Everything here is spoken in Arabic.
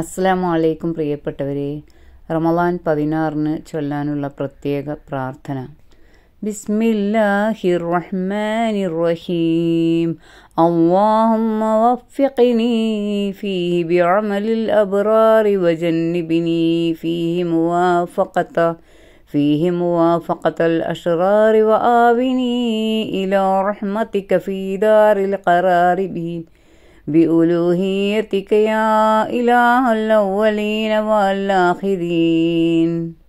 السلام عليكم അസ്സലാമു رمضان പ്രിയപ്പെട്ടവരെ റമലാൻ പതിനാറിന് ചൊല്ലാനുള്ള പ്രത്യേക بسم الله الرحمن الرحيم اللهم وفقني فيه بعمل الأبرار وجنبني فيه موافقة فيه موافقة الأشرار وآبني إلى رحمتك في دار القرار به بألوهيتك يا إله الأولين والآخرين